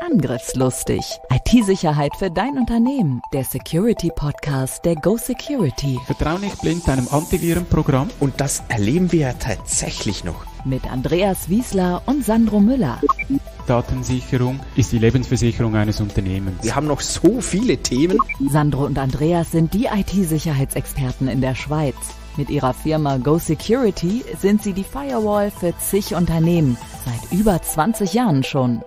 Angriffslustig. IT-Sicherheit für dein Unternehmen. Der Security-Podcast der Go Security. Vertrau nicht blind deinem Antivirenprogramm. Und das erleben wir ja tatsächlich noch. Mit Andreas Wiesler und Sandro Müller. Datensicherung ist die Lebensversicherung eines Unternehmens. Wir haben noch so viele Themen. Sandro und Andreas sind die IT-Sicherheitsexperten in der Schweiz. Mit ihrer Firma Go Security sind sie die Firewall für zig Unternehmen. Seit über 20 Jahren schon.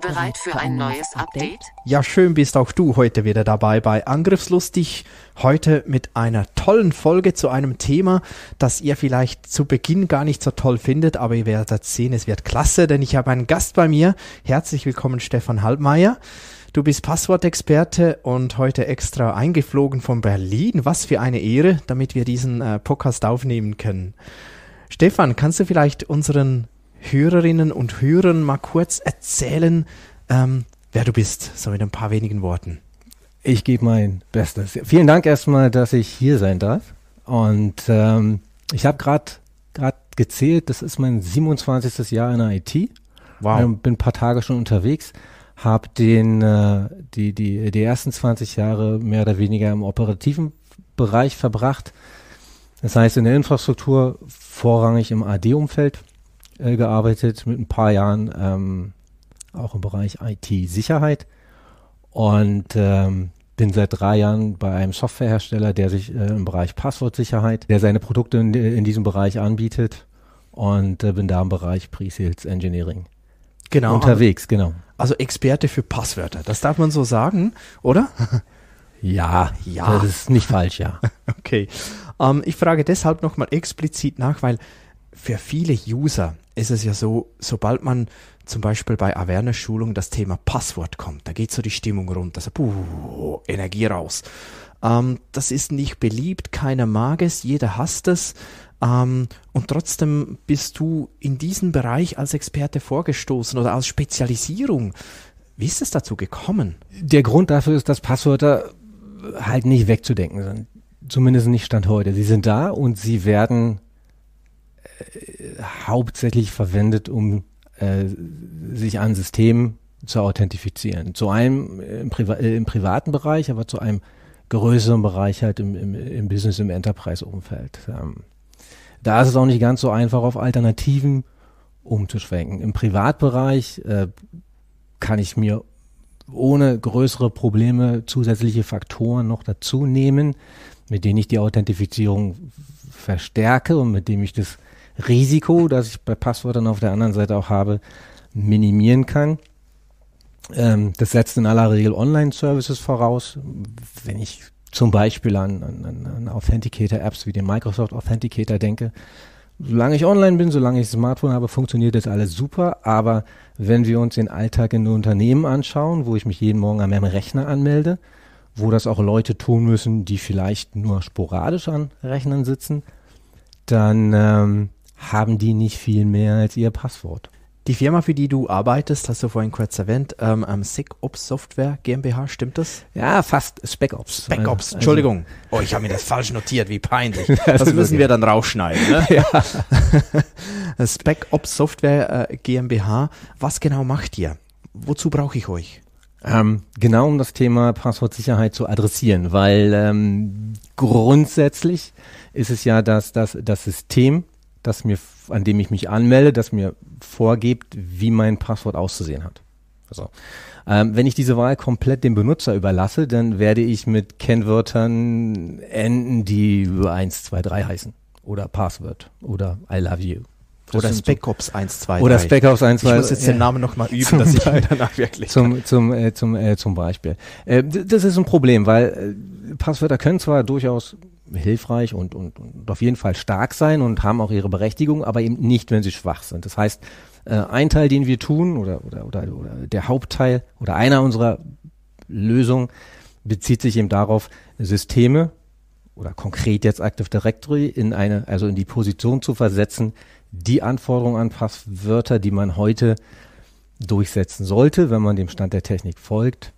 Bereit für ein neues Update? Ja, schön bist auch du heute wieder dabei bei Angriffslustig. Heute mit einer tollen Folge zu einem Thema, das ihr vielleicht zu Beginn gar nicht so toll findet, aber ihr werdet sehen, es wird klasse, denn ich habe einen Gast bei mir. Herzlich willkommen, Stefan Halbmeier. Du bist Passwortexperte und heute extra eingeflogen von Berlin. Was für eine Ehre, damit wir diesen äh, Podcast aufnehmen können. Stefan, kannst du vielleicht unseren Hörerinnen und Hörern mal kurz erzählen, ähm, wer du bist, so mit ein paar wenigen Worten. Ich gebe mein Bestes. Vielen Dank erstmal, dass ich hier sein darf. Und ähm, ich habe gerade gezählt, das ist mein 27. Jahr in der IT. Wow. Ähm, bin ein paar Tage schon unterwegs, habe den äh, die, die, die ersten 20 Jahre mehr oder weniger im operativen Bereich verbracht. Das heißt in der Infrastruktur, vorrangig im AD-Umfeld äh, gearbeitet mit ein paar Jahren, ähm, auch im Bereich IT-Sicherheit. Und ähm, bin seit drei Jahren bei einem Softwarehersteller, der sich äh, im Bereich Passwortsicherheit, der seine Produkte in, in diesem Bereich anbietet und äh, bin da im Bereich Pre-Sales Engineering. Genau. Also unterwegs, genau. Also Experte für Passwörter, das darf man so sagen, oder? Ja, ja. Das ist nicht falsch, ja. okay. Ähm, ich frage deshalb nochmal explizit nach, weil für viele User ist es ja so, sobald man zum Beispiel bei Awareness-Schulung das Thema Passwort kommt, da geht so die Stimmung runter, so puh, Energie raus. Ähm, das ist nicht beliebt, keiner mag es, jeder hasst es. Ähm, und trotzdem bist du in diesen Bereich als Experte vorgestoßen oder als Spezialisierung. Wie ist es dazu gekommen? Der Grund dafür ist, dass Passwörter halt nicht wegzudenken sind. Zumindest nicht Stand heute. Sie sind da und sie werden äh, hauptsächlich verwendet, um äh, sich an Systemen zu authentifizieren. Zu einem äh, im, Priva äh, im, privaten Bereich, aber zu einem größeren Bereich halt im, im, im Business, im Enterprise-Umfeld. Ähm, da ist es auch nicht ganz so einfach, auf Alternativen umzuschwenken. Im Privatbereich äh, kann ich mir ohne größere Probleme zusätzliche Faktoren noch dazu nehmen, mit denen ich die Authentifizierung verstärke und mit dem ich das Risiko, das ich bei Passwörtern auf der anderen Seite auch habe, minimieren kann. Ähm, das setzt in aller Regel Online-Services voraus. Wenn ich zum Beispiel an, an, an Authenticator-Apps wie den Microsoft Authenticator denke, solange ich online bin, solange ich Smartphone habe, funktioniert das alles super. Aber wenn wir uns den Alltag in Unternehmen anschauen, wo ich mich jeden Morgen an meinem Rechner anmelde, wo das auch Leute tun müssen, die vielleicht nur sporadisch an Rechnern sitzen, dann ähm, haben die nicht viel mehr als ihr Passwort. Die Firma, für die du arbeitest, hast du vorhin kurz erwähnt, ähm, um, ähm, SigOps Software GmbH, stimmt das? Ja, fast. SpecOps. SpecOps, also, Entschuldigung. Also. Oh, ich habe mir das falsch notiert, wie peinlich. Das, das müssen okay. wir dann rausschneiden. Ne? Ja. SpecOps Software äh, GmbH, was genau macht ihr? Wozu brauche ich euch? Ähm, genau um das Thema Passwortsicherheit zu adressieren, weil ähm, grundsätzlich ist es ja, dass das, das System das mir, an dem ich mich anmelde, das mir vorgibt, wie mein Passwort auszusehen hat. Also, ähm, wenn ich diese Wahl komplett dem Benutzer überlasse, dann werde ich mit Kennwörtern enden, die 1, 2, 3 heißen. Oder Password Oder I love you. oder Spec Ops 1, 2, 3. Oder Spec Ops 1, 2. Ich muss jetzt ja. den Namen nochmal üben, zum dass ich ihn danach wirklich zum, zum, äh, zum, äh, zum Beispiel. Äh, das ist ein Problem, weil äh, Passwörter können zwar durchaus hilfreich und, und, und auf jeden Fall stark sein und haben auch ihre Berechtigung, aber eben nicht, wenn sie schwach sind. Das heißt, äh, ein Teil, den wir tun oder, oder, oder, oder der Hauptteil oder einer unserer Lösungen bezieht sich eben darauf, Systeme oder konkret jetzt Active Directory in eine, also in die Position zu versetzen, die Anforderungen an Passwörter, die man heute durchsetzen sollte, wenn man dem Stand der Technik folgt,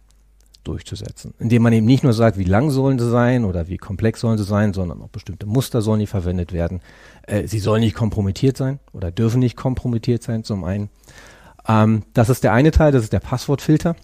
durchzusetzen. Indem man eben nicht nur sagt, wie lang sollen sie sein oder wie komplex sollen sie sein, sondern auch bestimmte Muster sollen nicht verwendet werden. Äh, sie sollen nicht kompromittiert sein oder dürfen nicht kompromittiert sein, zum einen. Ähm, das ist der eine Teil, das ist der Passwortfilter.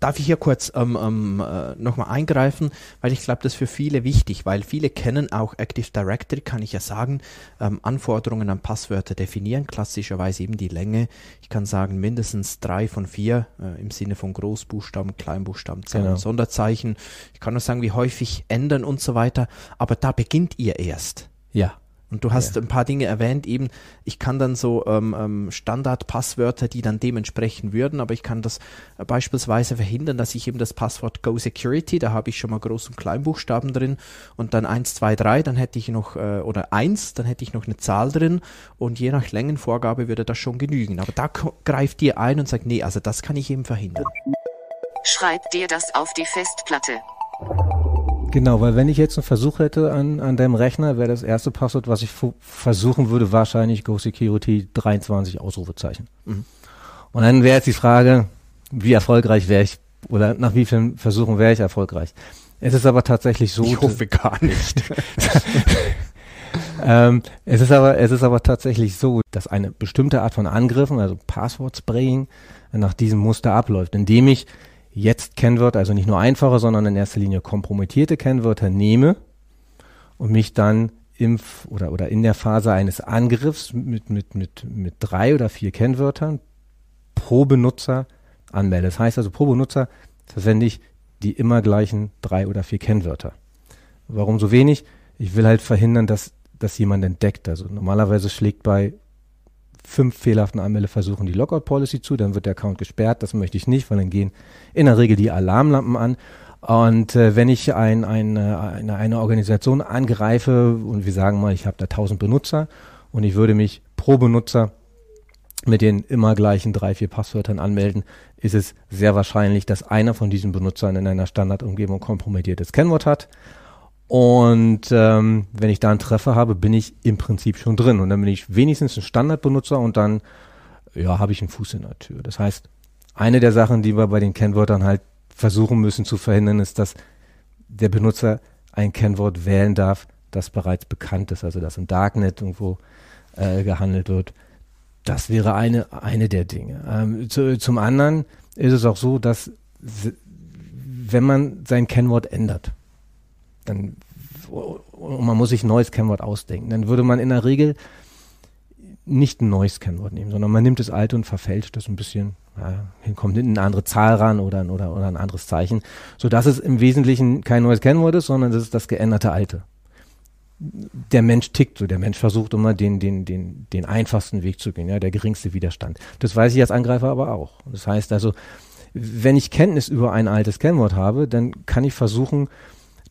Darf ich hier kurz ähm, ähm, äh, nochmal eingreifen, weil ich glaube, das ist für viele wichtig, weil viele kennen auch Active Directory, kann ich ja sagen, ähm, Anforderungen an Passwörter definieren, klassischerweise eben die Länge. Ich kann sagen, mindestens drei von vier äh, im Sinne von Großbuchstaben, Kleinbuchstaben, Zahlen, genau. Sonderzeichen. Ich kann nur sagen, wie häufig ändern und so weiter, aber da beginnt ihr erst. Ja. Und du hast ja. ein paar Dinge erwähnt, eben, ich kann dann so ähm, ähm, Standardpasswörter, die dann dementsprechend würden, aber ich kann das äh, beispielsweise verhindern, dass ich eben das Passwort Go Security, da habe ich schon mal Groß- und Kleinbuchstaben drin und dann 1, 2, 3, dann hätte ich noch, äh, oder 1, dann hätte ich noch eine Zahl drin und je nach Längenvorgabe würde das schon genügen. Aber da greift ihr ein und sagt, nee, also das kann ich eben verhindern. Schreib dir das auf die Festplatte. Genau, weil wenn ich jetzt einen Versuch hätte an, an deinem Rechner, wäre das erste Passwort, was ich versuchen würde, wahrscheinlich GoSecurity 23 Ausrufezeichen. Mhm. Und dann wäre jetzt die Frage, wie erfolgreich wäre ich oder nach wie vielen Versuchen wäre ich erfolgreich. Es ist aber tatsächlich so. Ich hoffe gar nicht. ähm, es, ist aber, es ist aber tatsächlich so, dass eine bestimmte Art von Angriffen, also Passwort-Spraying, nach diesem Muster abläuft, indem ich jetzt Kennwörter, also nicht nur einfache, sondern in erster Linie kompromittierte Kennwörter nehme und mich dann im oder, oder in der Phase eines Angriffs mit, mit, mit, mit drei oder vier Kennwörtern pro Benutzer anmelde. Das heißt also, pro Benutzer verwende ich die immer gleichen drei oder vier Kennwörter. Warum so wenig? Ich will halt verhindern, dass dass jemand entdeckt. Also normalerweise schlägt bei fünf fehlerhaften Anmelde versuchen die Lockout-Policy zu, dann wird der Account gesperrt, das möchte ich nicht, weil dann gehen in der Regel die Alarmlampen an. Und äh, wenn ich ein, ein, eine, eine Organisation angreife und wir sagen mal, ich habe da 1000 Benutzer und ich würde mich pro Benutzer mit den immer gleichen drei, vier Passwörtern anmelden, ist es sehr wahrscheinlich, dass einer von diesen Benutzern in einer Standardumgebung kompromittiertes Kennwort hat und ähm, wenn ich da einen Treffer habe, bin ich im Prinzip schon drin. Und dann bin ich wenigstens ein Standardbenutzer und dann ja, habe ich einen Fuß in der Tür. Das heißt, eine der Sachen, die wir bei den Kennwörtern halt versuchen müssen zu verhindern, ist, dass der Benutzer ein Kennwort wählen darf, das bereits bekannt ist, also das im Darknet irgendwo äh, gehandelt wird. Das wäre eine, eine der Dinge. Ähm, zu, zum anderen ist es auch so, dass wenn man sein Kennwort ändert, dann, und man muss sich ein neues Kennwort ausdenken. Dann würde man in der Regel nicht ein neues Kennwort nehmen, sondern man nimmt das alte und verfälscht das ein bisschen, ja, kommt hinten eine andere Zahl ran oder, oder, oder ein anderes Zeichen, sodass es im Wesentlichen kein neues Kennwort ist, sondern es ist das geänderte alte. Der Mensch tickt so, der Mensch versucht immer den, den, den, den einfachsten Weg zu gehen, ja, der geringste Widerstand. Das weiß ich als Angreifer aber auch. Das heißt also, wenn ich Kenntnis über ein altes Kennwort habe, dann kann ich versuchen,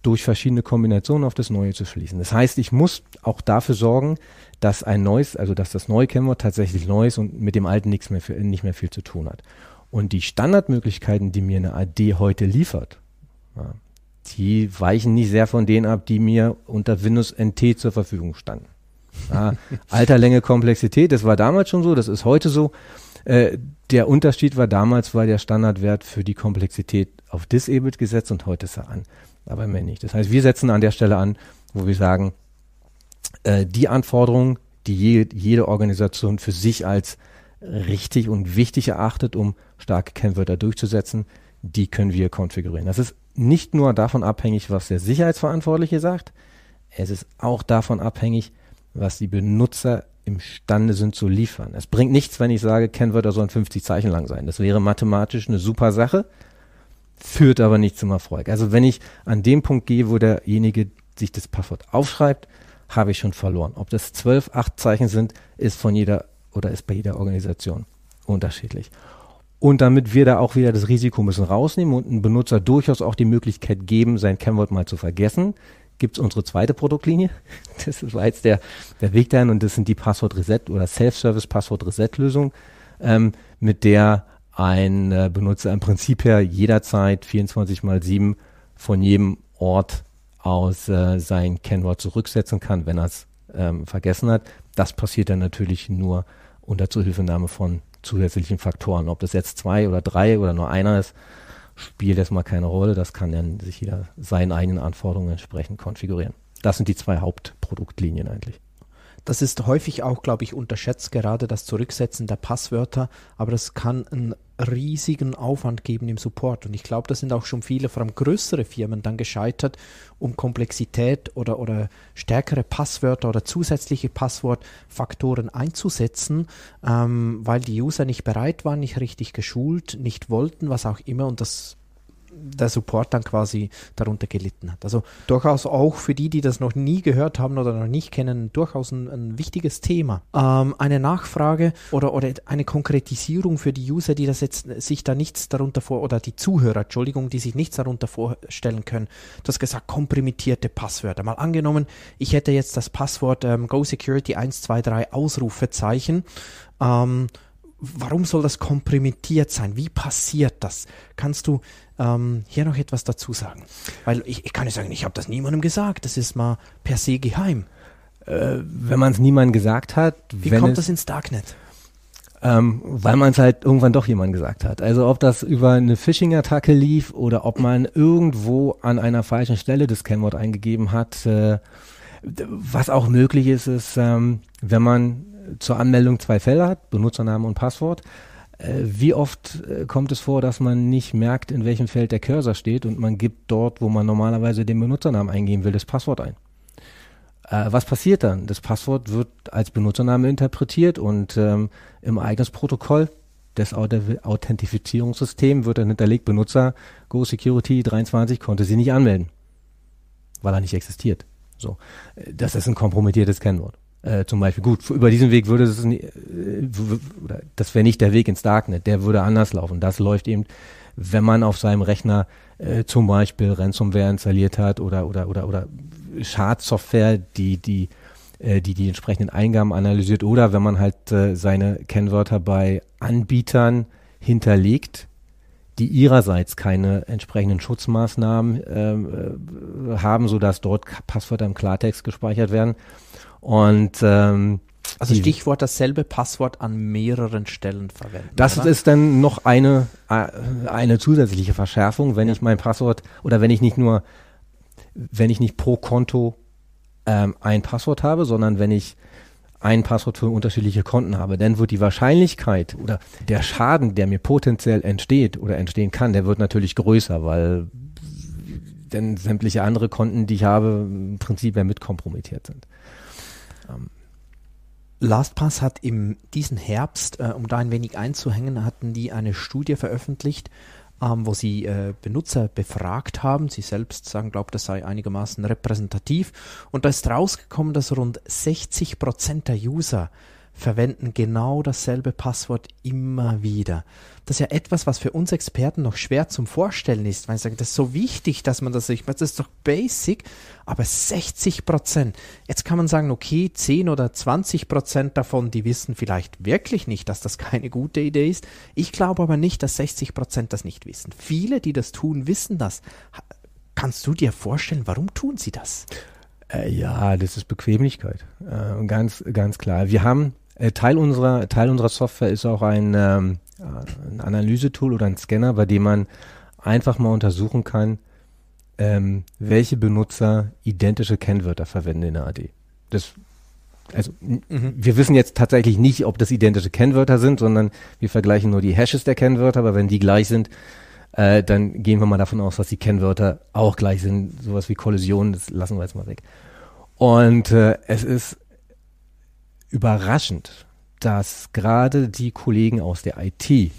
durch verschiedene Kombinationen auf das Neue zu schließen. Das heißt, ich muss auch dafür sorgen, dass ein neues, also dass das neue Kennwort tatsächlich neu ist und mit dem alten nichts mehr, nicht mehr viel zu tun hat. Und die Standardmöglichkeiten, die mir eine AD heute liefert, ja, die weichen nicht sehr von denen ab, die mir unter Windows NT zur Verfügung standen. Ja, Alter, Länge, Komplexität, das war damals schon so, das ist heute so. Äh, der Unterschied war damals, war der Standardwert für die Komplexität auf Disabled gesetzt und heute ist er an aber mehr nicht. Das heißt, wir setzen an der Stelle an, wo wir sagen, äh, die Anforderungen, die je, jede Organisation für sich als richtig und wichtig erachtet, um starke Kennwörter durchzusetzen, die können wir konfigurieren. Das ist nicht nur davon abhängig, was der Sicherheitsverantwortliche sagt, es ist auch davon abhängig, was die Benutzer imstande sind zu liefern. Es bringt nichts, wenn ich sage, Kennwörter sollen 50 Zeichen lang sein. Das wäre mathematisch eine super Sache, führt aber nicht zum Erfolg. Also wenn ich an dem Punkt gehe, wo derjenige sich das Passwort aufschreibt, habe ich schon verloren. Ob das zwölf, acht Zeichen sind, ist von jeder oder ist bei jeder Organisation unterschiedlich. Und damit wir da auch wieder das Risiko müssen rausnehmen und einem Benutzer durchaus auch die Möglichkeit geben, sein Kennwort mal zu vergessen, gibt es unsere zweite Produktlinie. Das war jetzt der, der Weg dahin und das sind die Passwort-Reset oder self service passwort reset lösungen ähm, mit der ein äh, Benutzer im Prinzip her jederzeit 24 mal 7 von jedem Ort aus äh, sein Kennwort zurücksetzen kann, wenn er es ähm, vergessen hat. Das passiert dann natürlich nur unter Zuhilfenahme von zusätzlichen Faktoren. Ob das jetzt zwei oder drei oder nur einer ist, spielt erstmal keine Rolle. Das kann dann sich jeder seinen eigenen Anforderungen entsprechend konfigurieren. Das sind die zwei Hauptproduktlinien eigentlich. Das ist häufig auch, glaube ich, unterschätzt, gerade das Zurücksetzen der Passwörter, aber das kann einen riesigen Aufwand geben im Support. Und ich glaube, da sind auch schon viele, vor allem größere Firmen, dann gescheitert, um Komplexität oder, oder stärkere Passwörter oder zusätzliche Passwortfaktoren einzusetzen, ähm, weil die User nicht bereit waren, nicht richtig geschult, nicht wollten, was auch immer. Und das der Support dann quasi darunter gelitten hat. Also durchaus auch für die, die das noch nie gehört haben oder noch nicht kennen, durchaus ein, ein wichtiges Thema. Ähm, eine Nachfrage oder, oder eine Konkretisierung für die User, die das jetzt äh, sich da nichts darunter vor oder die Zuhörer, Entschuldigung, die sich nichts darunter vorstellen können. Du hast gesagt, komprimierte Passwörter. Mal angenommen, ich hätte jetzt das Passwort ähm, GoSecurity 123 Ausrufezeichen. Ähm, warum soll das komprimiert sein? Wie passiert das? Kannst du ähm, hier noch etwas dazu sagen? Weil ich, ich kann nicht sagen, ich habe das niemandem gesagt. Das ist mal per se geheim. Äh, wenn man es niemandem gesagt hat. Wie kommt das ins Darknet? Ähm, weil man es halt irgendwann doch jemand gesagt hat. Also ob das über eine Phishing-Attacke lief oder ob man irgendwo an einer falschen Stelle das Kennwort eingegeben hat. Äh, was auch möglich ist, ist, ähm, wenn man zur Anmeldung zwei Felder hat, Benutzername und Passwort. Äh, wie oft äh, kommt es vor, dass man nicht merkt, in welchem Feld der Cursor steht und man gibt dort, wo man normalerweise den Benutzernamen eingeben will, das Passwort ein? Äh, was passiert dann? Das Passwort wird als Benutzername interpretiert und ähm, im eigenen des Authentifizierungssystems wird dann hinterlegt, Benutzer GoSecurity 23 konnte sie nicht anmelden, weil er nicht existiert. So, das ist ein kompromittiertes Kennwort. Äh, zum Beispiel. Gut, über diesen Weg würde es, äh, das wäre nicht der Weg ins Darknet, der würde anders laufen. Das läuft eben, wenn man auf seinem Rechner äh, zum Beispiel Ransomware installiert hat oder, oder, oder, oder Schadsoftware, die, die, äh, die die entsprechenden Eingaben analysiert oder wenn man halt äh, seine Kennwörter bei Anbietern hinterlegt, die ihrerseits keine entsprechenden Schutzmaßnahmen ähm, äh, haben, sodass dort Passwörter im Klartext gespeichert werden und ähm, also Stichwort dasselbe Passwort an mehreren Stellen verwenden. Das oder? ist dann noch eine, äh, eine zusätzliche Verschärfung, wenn ja. ich mein Passwort oder wenn ich nicht nur, wenn ich nicht pro Konto ähm, ein Passwort habe, sondern wenn ich ein Passwort für unterschiedliche Konten habe, dann wird die Wahrscheinlichkeit oder der Schaden, der mir potenziell entsteht oder entstehen kann, der wird natürlich größer, weil denn sämtliche andere Konten, die ich habe, im Prinzip ja mit kompromittiert sind. Ähm, LastPass hat im diesen Herbst, äh, um da ein wenig einzuhängen, hatten die eine Studie veröffentlicht, ähm, wo sie äh, Benutzer befragt haben. Sie selbst sagen, glaubt, das sei einigermaßen repräsentativ. Und da ist rausgekommen, dass rund 60 Prozent der User verwenden genau dasselbe Passwort immer wieder. Das ist ja etwas, was für uns Experten noch schwer zum Vorstellen ist, weil ich sage, das ist so wichtig, dass man das nicht macht. Das ist doch basic, aber 60 Prozent. Jetzt kann man sagen, okay, 10 oder 20 Prozent davon, die wissen vielleicht wirklich nicht, dass das keine gute Idee ist. Ich glaube aber nicht, dass 60 Prozent das nicht wissen. Viele, die das tun, wissen das. Kannst du dir vorstellen, warum tun sie das? Äh, ja, das ist Bequemlichkeit. Äh, ganz, ganz klar. Wir haben äh, Teil unserer Teil unserer Software ist auch ein, ähm, ein Analysetool oder ein Scanner, bei dem man einfach mal untersuchen kann, ähm, welche Benutzer identische Kennwörter verwenden in der AD. Das also mhm. wir wissen jetzt tatsächlich nicht, ob das identische Kennwörter sind, sondern wir vergleichen nur die Hashes der Kennwörter, aber wenn die gleich sind, äh, dann gehen wir mal davon aus, dass die Kennwörter auch gleich sind. Sowas wie Kollisionen, das lassen wir jetzt mal weg. Und äh, es ist überraschend, dass gerade die Kollegen aus der IT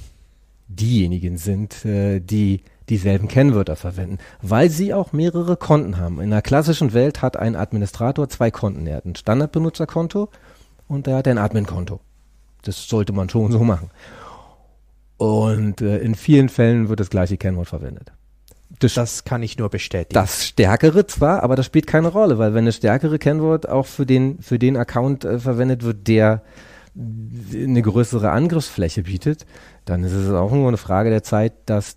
diejenigen sind, äh, die dieselben Kennwörter verwenden, weil sie auch mehrere Konten haben. In der klassischen Welt hat ein Administrator zwei Konten. Er hat ein Standardbenutzerkonto und er hat ein Admin-Konto. Das sollte man schon so machen. Und äh, in vielen Fällen wird das gleiche Kennwort verwendet das, das, kann ich nur bestätigen. Das Stärkere zwar, aber das spielt keine Rolle, weil wenn das stärkere Kennwort auch für den, für den Account äh, verwendet wird, der eine größere Angriffsfläche bietet, dann ist es auch nur eine Frage der Zeit, dass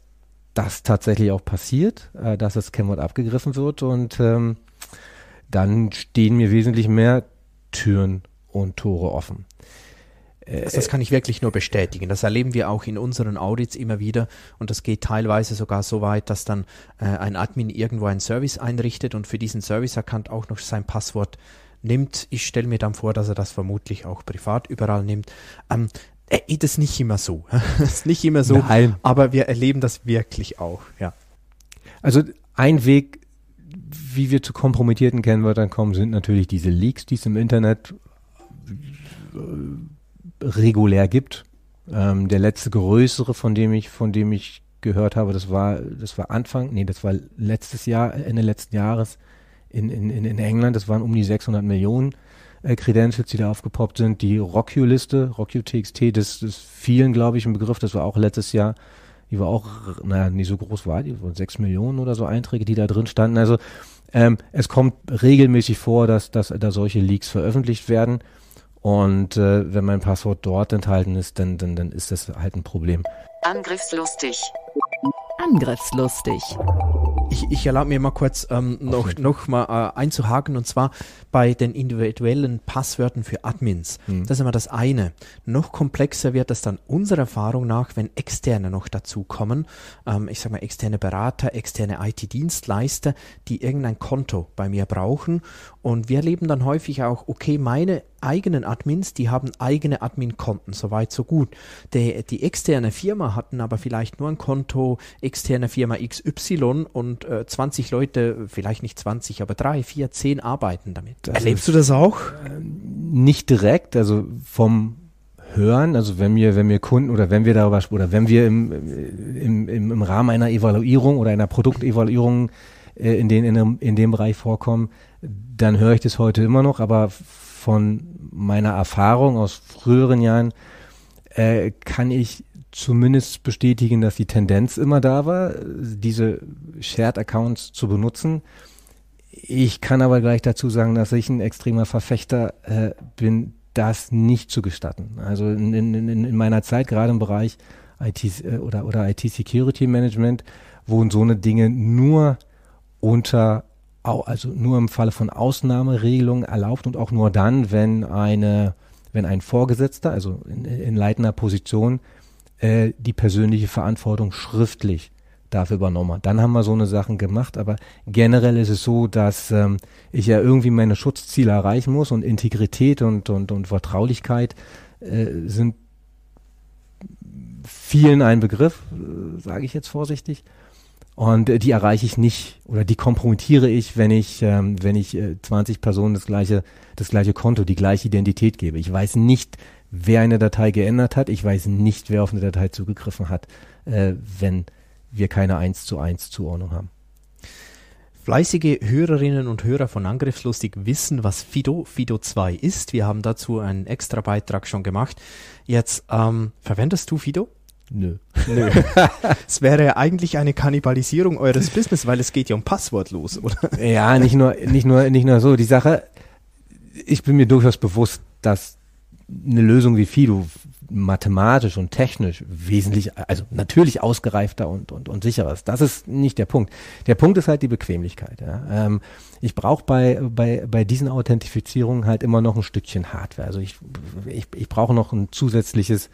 das tatsächlich auch passiert, äh, dass das Kennwort abgegriffen wird und ähm, dann stehen mir wesentlich mehr Türen und Tore offen. Das, äh, das, kann ich wirklich nur bestätigen. Das erleben wir auch in unseren Audits immer wieder und das geht teilweise sogar so weit, dass dann äh, ein Admin irgendwo einen Service einrichtet und für diesen Service account auch noch sein Passwort nimmt. Ich stelle mir dann vor, dass er das vermutlich auch privat überall nimmt. Ähm, äh, das ist nicht immer so. das ist nicht immer so, Nein. aber wir erleben das wirklich auch, ja. Also ein Weg, wie wir zu kompromittierten Kennwörtern kommen, sind natürlich diese Leaks, die es im Internet äh, regulär gibt. Ähm, der letzte größere, von dem ich, von dem ich gehört habe, das war, das war Anfang, nee, das war letztes Jahr, Ende letzten Jahres in, in, in England. Das waren um die 600 Millionen äh, Credentials, die da aufgepoppt sind. Die RockU-Liste, RockU-TXT, das, ist vielen, glaube ich, im Begriff, das war auch letztes Jahr die war auch, naja, nicht so groß war, die waren 6 Millionen oder so Einträge, die da drin standen. Also ähm, es kommt regelmäßig vor, dass, dass da solche Leaks veröffentlicht werden. Und äh, wenn mein Passwort dort enthalten ist, dann, dann, dann ist das halt ein Problem. Angriffslustig. Angriffslustig. Ich, ich erlaube mir mal kurz ähm, noch, noch mal äh, einzuhaken und zwar bei den individuellen Passwörtern für Admins. Mhm. Das ist immer das eine. Noch komplexer wird das dann unserer Erfahrung nach, wenn externe noch dazukommen. Ähm, ich sage mal externe Berater, externe IT-Dienstleister, die irgendein Konto bei mir brauchen und wir erleben dann häufig auch, okay, meine eigenen Admins, die haben eigene Admin-Konten, soweit so gut. Die, die, externe Firma hatten aber vielleicht nur ein Konto, externe Firma XY und äh, 20 Leute, vielleicht nicht 20, aber drei, vier, zehn arbeiten damit. Also Erlebst du das auch? Äh, nicht direkt, also vom hören, also wenn wir, wenn wir Kunden oder wenn wir darüber oder wenn wir im, äh, im, im, im Rahmen einer Evaluierung oder einer Produktevaluierung äh, in, den, in, in dem Bereich vorkommen, dann höre ich das heute immer noch, aber von meiner Erfahrung aus früheren Jahren äh, kann ich zumindest bestätigen, dass die Tendenz immer da war, diese Shared-Accounts zu benutzen. Ich kann aber gleich dazu sagen, dass ich ein extremer Verfechter äh, bin, das nicht zu gestatten. Also in, in, in meiner Zeit, gerade im Bereich IT äh, oder, oder IT-Security-Management, wo so eine Dinge nur unter also nur im Falle von Ausnahmeregelungen erlaubt und auch nur dann, wenn eine, wenn ein Vorgesetzter, also in, in leitender Position, äh, die persönliche Verantwortung schriftlich dafür übernommen hat. Dann haben wir so eine Sachen gemacht, aber generell ist es so, dass ähm, ich ja irgendwie meine Schutzziele erreichen muss und Integrität und, und, und Vertraulichkeit äh, sind vielen ein Begriff, äh, sage ich jetzt vorsichtig. Und äh, die erreiche ich nicht oder die kompromittiere ich, wenn ich, ähm, wenn ich äh, 20 Personen das gleiche, das gleiche Konto, die gleiche Identität gebe. Ich weiß nicht, wer eine Datei geändert hat. Ich weiß nicht, wer auf eine Datei zugegriffen hat, äh, wenn wir keine 1 zu 1 Zuordnung haben. Fleißige Hörerinnen und Hörer von Angriffslustig wissen, was Fido, Fido 2 ist. Wir haben dazu einen extra Beitrag schon gemacht. Jetzt, ähm, verwendest du Fido? Nö. Nö. es wäre ja eigentlich eine Kannibalisierung eures Business, weil es geht ja um passwortlos, oder? Ja, nicht nur, nicht nur, nicht nur so. Die Sache, ich bin mir durchaus bewusst, dass eine Lösung wie Fido mathematisch und technisch wesentlich, also natürlich ausgereifter und, und, und sicherer ist. Das ist nicht der Punkt. Der Punkt ist halt die Bequemlichkeit. Ja. Ähm, ich brauche bei, bei, bei diesen Authentifizierungen halt immer noch ein Stückchen Hardware. Also ich, ich, ich brauche noch ein zusätzliches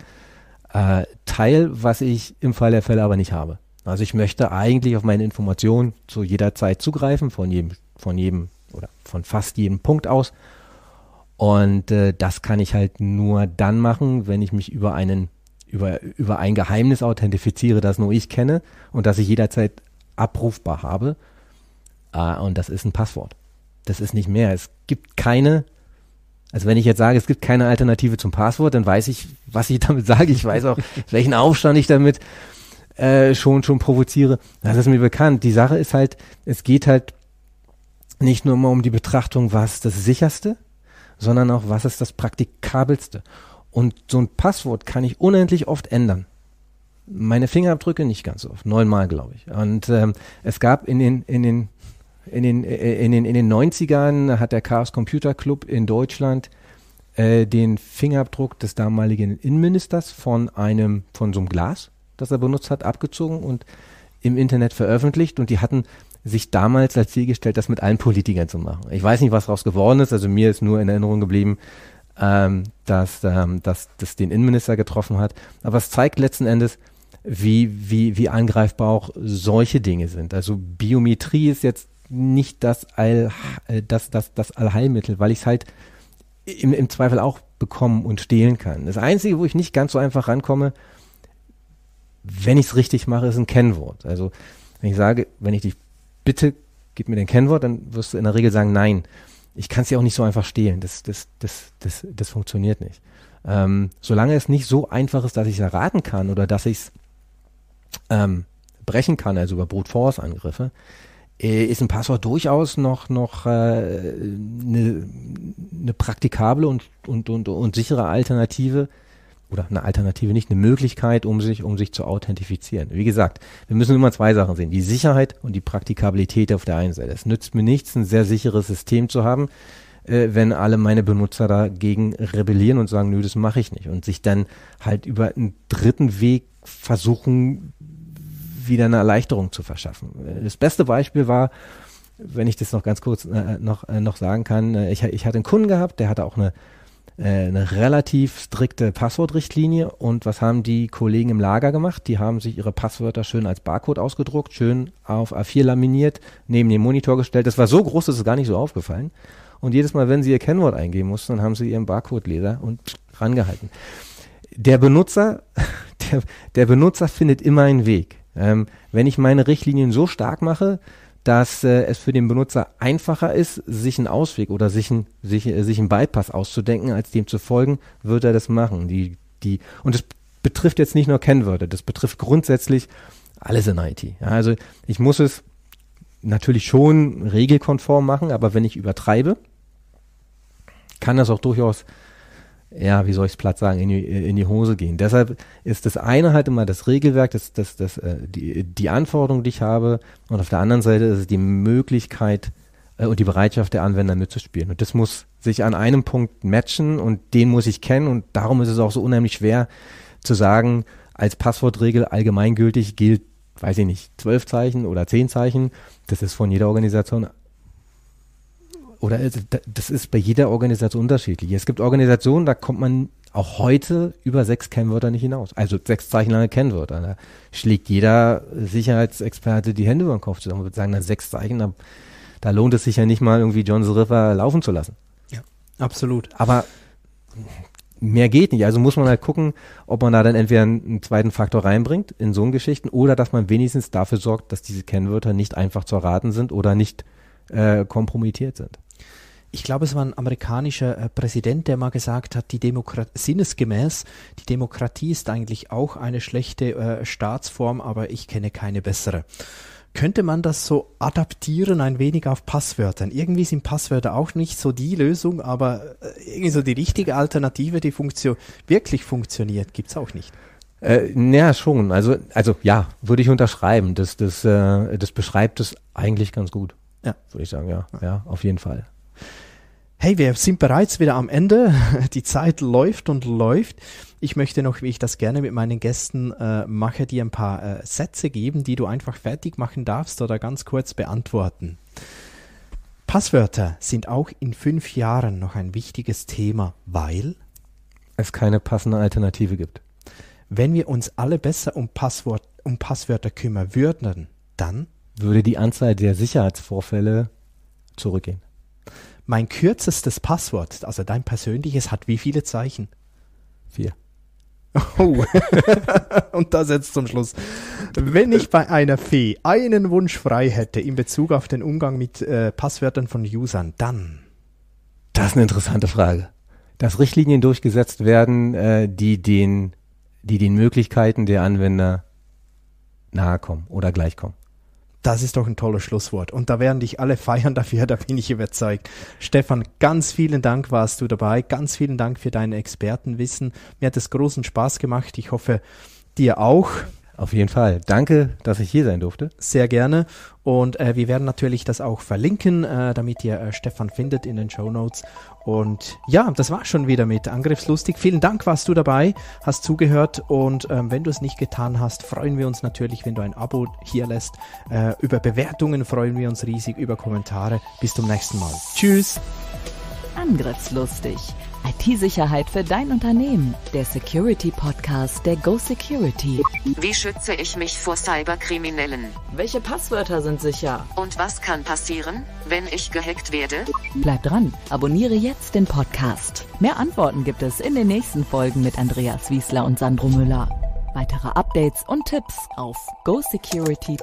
äh, Teil, was ich im Fall der Fälle aber nicht habe. Also ich möchte eigentlich auf meine Informationen zu jeder Zeit zugreifen, von jedem, von jedem oder von fast jedem Punkt aus. Und äh, das kann ich halt nur dann machen, wenn ich mich über einen, über, über ein Geheimnis authentifiziere, das nur ich kenne und das ich jederzeit abrufbar habe. Äh, und das ist ein Passwort. Das ist nicht mehr. Es gibt keine also wenn ich jetzt sage, es gibt keine Alternative zum Passwort, dann weiß ich, was ich damit sage. Ich weiß auch, welchen Aufstand ich damit äh, schon schon provoziere. Das ist mir bekannt. Die Sache ist halt, es geht halt nicht nur immer um die Betrachtung, was das sicherste, sondern auch, was ist das praktikabelste. Und so ein Passwort kann ich unendlich oft ändern. Meine Fingerabdrücke nicht ganz so oft, neunmal glaube ich. Und ähm, es gab in den in den äh, äh, in den, in den, in den 90ern hat der Chaos Computer Club in Deutschland äh, den Fingerabdruck des damaligen Innenministers von einem, von so einem Glas, das er benutzt hat, abgezogen und im Internet veröffentlicht und die hatten sich damals als Ziel gestellt, das mit allen Politikern zu machen. Ich weiß nicht, was daraus geworden ist, also mir ist nur in Erinnerung geblieben, ähm, dass, ähm, dass das den Innenminister getroffen hat. Aber es zeigt letzten Endes, wie, wie, wie angreifbar auch solche Dinge sind. Also Biometrie ist jetzt nicht das, All, äh, das, das, das Allheilmittel, weil ich es halt im, im Zweifel auch bekommen und stehlen kann. Das Einzige, wo ich nicht ganz so einfach rankomme, wenn ich es richtig mache, ist ein Kennwort. Also wenn ich sage, wenn ich dich bitte, gib mir dein Kennwort, dann wirst du in der Regel sagen, nein, ich kann es dir auch nicht so einfach stehlen. Das, das, das, das, das funktioniert nicht. Ähm, solange es nicht so einfach ist, dass ich es erraten kann oder dass ich es ähm, brechen kann, also über Brute Force Angriffe, äh, ist ein Passwort durchaus noch, noch äh, eine äh, ne praktikable und, und, und, und sichere Alternative oder eine Alternative, nicht eine Möglichkeit, um sich, um sich zu authentifizieren. Wie gesagt, wir müssen immer zwei Sachen sehen. Die Sicherheit und die Praktikabilität auf der einen Seite. Es nützt mir nichts, ein sehr sicheres System zu haben, äh, wenn alle meine Benutzer dagegen rebellieren und sagen, nö, das mache ich nicht. Und sich dann halt über einen dritten Weg versuchen, wieder eine Erleichterung zu verschaffen. Das beste Beispiel war, wenn ich das noch ganz kurz äh, noch, äh, noch sagen kann, äh, ich, ich hatte einen Kunden gehabt, der hatte auch eine, äh, eine relativ strikte Passwortrichtlinie und was haben die Kollegen im Lager gemacht? Die haben sich ihre Passwörter schön als Barcode ausgedruckt, schön auf A4 laminiert, neben den Monitor gestellt. Das war so groß, dass es gar nicht so aufgefallen. Und jedes Mal, wenn sie ihr Kennwort eingeben mussten, dann haben sie ihren Barcode-Leser und rangehalten. Der Benutzer, der, der Benutzer findet immer einen Weg. Ähm, wenn ich meine Richtlinien so stark mache, dass äh, es für den Benutzer einfacher ist, sich einen Ausweg oder sich, ein, sich, äh, sich einen Bypass auszudenken, als dem zu folgen, wird er das machen. Die, die, und das betrifft jetzt nicht nur Kennwörter, das betrifft grundsätzlich alles in IT. Ja, also ich muss es natürlich schon regelkonform machen, aber wenn ich übertreibe, kann das auch durchaus ja, wie soll ich es platt sagen, in die, in die Hose gehen. Deshalb ist das eine halt immer das Regelwerk, das, das, das, äh, die, die Anforderung, die ich habe, und auf der anderen Seite ist es die Möglichkeit äh, und die Bereitschaft der Anwender mitzuspielen. Und das muss sich an einem Punkt matchen und den muss ich kennen und darum ist es auch so unheimlich schwer zu sagen, als Passwortregel allgemeingültig gilt, weiß ich nicht, zwölf Zeichen oder zehn Zeichen. Das ist von jeder Organisation oder äh, das ist bei jeder Organisation unterschiedlich. Es gibt Organisationen, da kommt man auch heute über sechs Kennwörter nicht hinaus. Also sechs Zeichen lange Kennwörter. Da ne? schlägt jeder Sicherheitsexperte die Hände über den Kopf zusammen und würde sagen, na, sechs Zeichen, da, da, lohnt es sich ja nicht mal irgendwie John the Ripper laufen zu lassen. Ja, absolut. Aber mehr geht nicht. Also muss man halt gucken, ob man da dann entweder einen zweiten Faktor reinbringt in so Geschichten oder dass man wenigstens dafür sorgt, dass diese Kennwörter nicht einfach zu erraten sind oder nicht äh, kompromittiert sind ich glaube, es war ein amerikanischer äh, Präsident, der mal gesagt hat, die Demokratie, sinnesgemäß, die Demokratie ist eigentlich auch eine schlechte äh, Staatsform, aber ich kenne keine bessere. Könnte man das so adaptieren ein wenig auf Passwörtern? Irgendwie sind Passwörter auch nicht so die Lösung, aber äh, irgendwie so die richtige Alternative, die funktio wirklich funktioniert, gibt es auch nicht. Äh, naja, schon. Also, also ja, würde ich unterschreiben. Das, das, äh, das beschreibt es eigentlich ganz gut. Ja. Würde ich sagen, ja. Ja, auf jeden Fall. Hey, wir sind bereits wieder am Ende. Die Zeit läuft und läuft. Ich möchte noch, wie ich das gerne mit meinen Gästen äh, mache, dir ein paar äh, Sätze geben, die du einfach fertig machen darfst oder ganz kurz beantworten. Passwörter sind auch in fünf Jahren noch ein wichtiges Thema, weil es keine passende Alternative gibt. Wenn wir uns alle besser um, Passwort, um Passwörter kümmern würden, dann würde die Anzahl der Sicherheitsvorfälle zurückgehen. Mein kürzestes Passwort, also dein persönliches, hat wie viele Zeichen? Vier. Oh, und das jetzt zum Schluss. Wenn ich bei einer Fee einen Wunsch frei hätte in Bezug auf den Umgang mit äh, Passwörtern von Usern, dann? Das ist eine interessante Frage. Dass Richtlinien durchgesetzt werden, äh, die, den, die den Möglichkeiten der Anwender nahe kommen oder gleichkommen. Das ist doch ein tolles Schlusswort. Und da werden dich alle feiern dafür, da bin ich überzeugt. Stefan, ganz vielen Dank warst du dabei. Ganz vielen Dank für dein Expertenwissen. Mir hat es großen Spaß gemacht. Ich hoffe, dir auch. Auf jeden Fall. Danke, dass ich hier sein durfte. Sehr gerne. Und äh, wir werden natürlich das auch verlinken, äh, damit ihr äh, Stefan findet in den Show Notes. Und ja, das war schon wieder mit Angriffslustig. Vielen Dank, warst du dabei, hast zugehört. Und ähm, wenn du es nicht getan hast, freuen wir uns natürlich, wenn du ein Abo hier lässt. Äh, über Bewertungen freuen wir uns riesig, über Kommentare. Bis zum nächsten Mal. Tschüss. Angriffslustig IT-Sicherheit für dein Unternehmen. Der Security-Podcast der Go Security. Wie schütze ich mich vor Cyberkriminellen? Welche Passwörter sind sicher? Und was kann passieren, wenn ich gehackt werde? Bleib dran, abonniere jetzt den Podcast. Mehr Antworten gibt es in den nächsten Folgen mit Andreas Wiesler und Sandro Müller. Weitere Updates und Tipps auf gosecurity.ch.